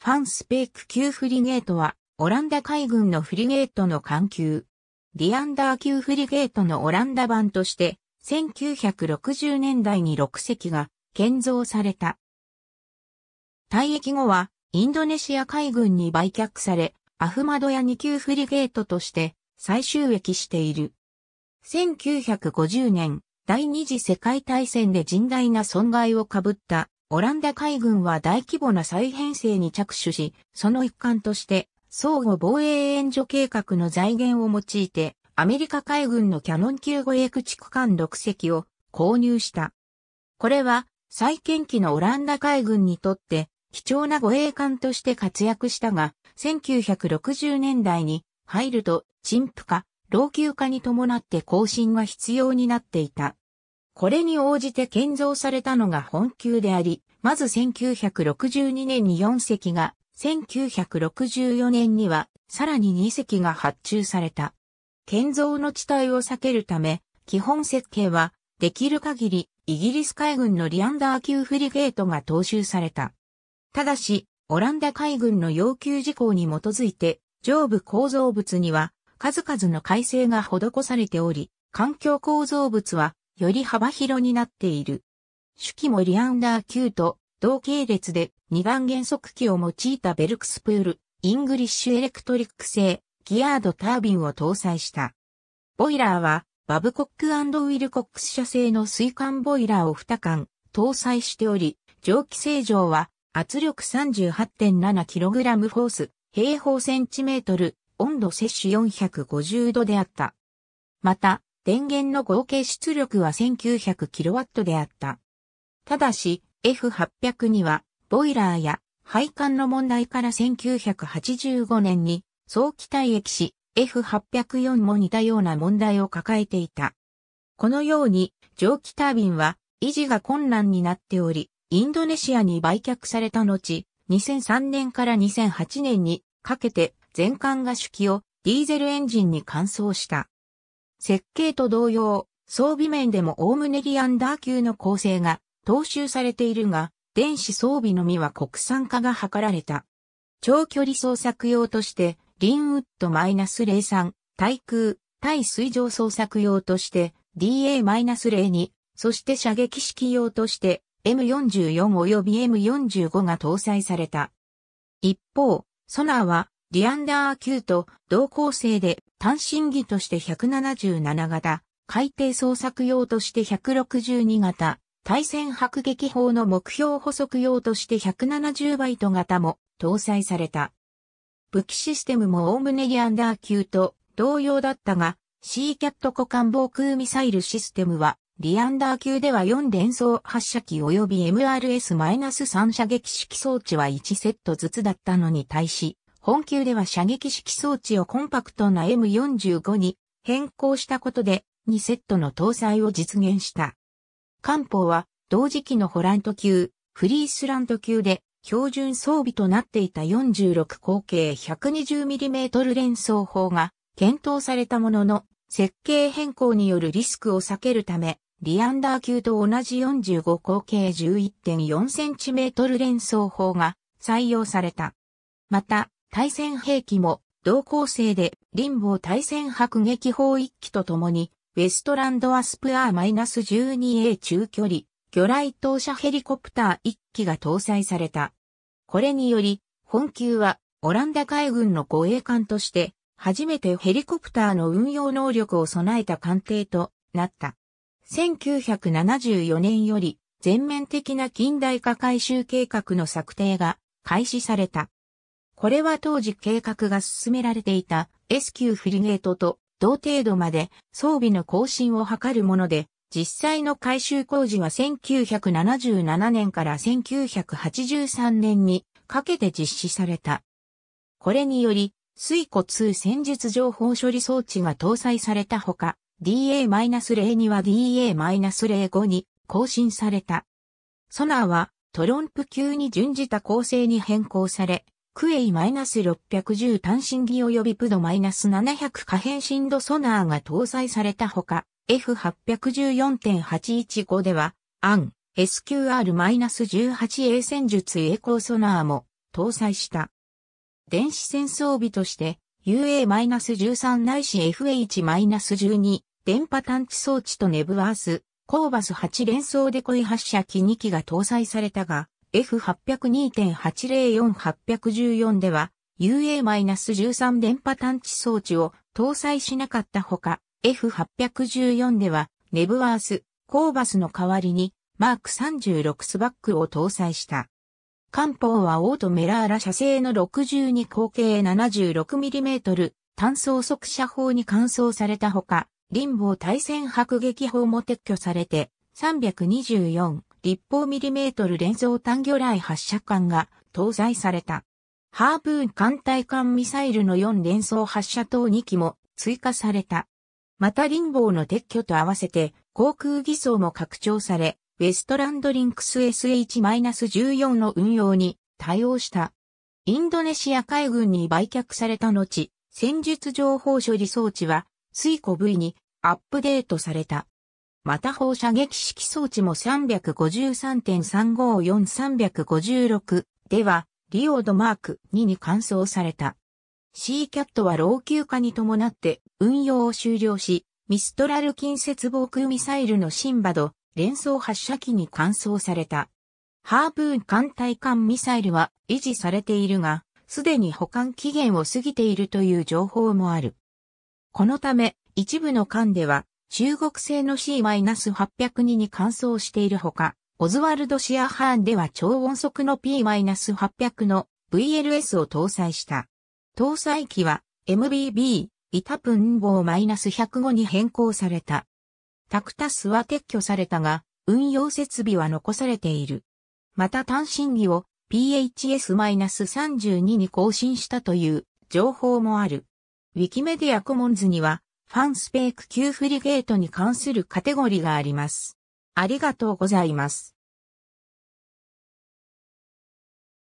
ファンスペーク級フリゲートは、オランダ海軍のフリゲートの艦級。ディアンダー級フリゲートのオランダ版として、1960年代に6隻が建造された。退役後は、インドネシア海軍に売却され、アフマドヤ2級フリゲートとして再収益している。1950年、第二次世界大戦で甚大な損害をかぶったオランダ海軍は大規模な再編成に着手し、その一環として、相互防衛援助計画の財源を用いて、アメリカ海軍のキャノン級護衛駆逐艦6隻を購入した。これは、再建期のオランダ海軍にとって、貴重な護衛艦として活躍したが、1960年代に入ると、陳腐化、老朽化に伴って更新が必要になっていた。これに応じて建造されたのが本級であり、まず1962年に4隻が、1964年にはさらに2隻が発注された。建造の地帯を避けるため、基本設計は、できる限り、イギリス海軍のリアンダー級フリゲートが踏襲された。ただし、オランダ海軍の要求事項に基づいて、上部構造物には、数々の改正が施されており、環境構造物は、より幅広になっている。手記もリアンダー級と同系列で二眼減速機を用いたベルクスプール、イングリッシュエレクトリック製、ギアードタービンを搭載した。ボイラーは、バブコックウィルコックス社製の水管ボイラーを2缶搭載しており、蒸気正常は圧力 38.7kg フォース、平方センチメートル、温度摂取450度であった。また、電源の合計出力は 1900kW であった。ただし、F800 には、ボイラーや配管の問題から1985年に早期退役し、F804 も似たような問題を抱えていた。このように、蒸気タービンは維持が困難になっており、インドネシアに売却された後、2003年から2008年にかけて全艦が主機をディーゼルエンジンに換装した。設計と同様、装備面でもおおむねリアンダー級の構成が踏襲されているが、電子装備のみは国産化が図られた。長距離捜索用として、リンウッド -03、対空、対水上捜索用として DA-02、そして射撃式用として M44 及び M45 が搭載された。一方、ソナーはリアンダー級と同構成で単身技として177型、海底捜索用として162型、対戦迫撃砲の目標補足用として170バイト型も搭載された。武器システムも概ねギアンダー級と同様だったが、シーキャット股間防空ミサイルシステムは、リアンダー級では4連装発射機及び MRS-3 射撃式装置は1セットずつだったのに対し、本級では射撃式装置をコンパクトな M45 に変更したことで2セットの搭載を実現した。艦砲は同時期のホラント級、フリースラント級で標準装備となっていた46口径 120mm 連装砲が検討されたものの設計変更によるリスクを避けるためリアンダー級と同じ45口径 11.4cm 連装砲が採用された。また、対戦兵器も同構成でボ防対戦迫撃砲1機とともに、ウェストランドアスプアー -12A 中距離、魚雷投射ヘリコプター1機が搭載された。これにより、本級はオランダ海軍の護衛艦として、初めてヘリコプターの運用能力を備えた艦艇となった。1974年より全面的な近代化改修計画の策定が開始された。これは当時計画が進められていた S 級フリゲートと同程度まで装備の更新を図るもので、実際の改修工事は1977年から1983年にかけて実施された。これにより、水庫2戦術情報処理装置が搭載されたほか、DA-02 は DA-05 に更新された。ソナーはトロンプ級に準じた構成に変更され、クエイ -610 単身儀及びプド -700 可変振度ソナーが搭載されたほか、F814.815 では、アン、SQR-18A 戦術栄光ソナーも搭載した。電子戦装備として、UA-13 ないし FH-12 電波探知装置とネブワース、コーバス8連装デコイ発射機2機が搭載されたが、F802.804-814 では UA-13 電波探知装置を搭載しなかったほか、F814 ではネブワース、コーバスの代わりにマーク36スバックを搭載した。艦砲はオートメラーラ射程の62口径 76mm 単装速射砲に換装されたほか、ボ防対戦迫撃砲も撤去されて324立方ミリメートル連装単魚雷発射管が搭載された。ハーブーン艦隊艦ミサイルの4連装発射等2機も追加された。またリンボーの撤去と合わせて航空偽装も拡張され、ウェストランドリンクス SH-14 の運用に対応した。インドネシア海軍に売却された後、戦術情報処理装置は、水庫 V にアップデートされた。また放射撃式装置も353.354356では、リオードマーク2に換装された。シーキャットは老朽化に伴って運用を終了し、ミストラル近接防空ミサイルのシンバド、連装発射機に換装された。ハーブーン艦隊艦ミサイルは維持されているが、すでに保管期限を過ぎているという情報もある。このため、一部の艦では中国製の C-802 に換装しているほか、オズワルドシアハーンでは超音速の P-800 の VLS を搭載した。搭載機は MBB、イタプンー -105 に変更された。タクタスは撤去されたが、運用設備は残されている。また単身儀を PHS-32 に更新したという情報もある。ウィキメディアコモンズにはファンスペーク級フリゲートに関するカテゴリがあります。ありがとうございます。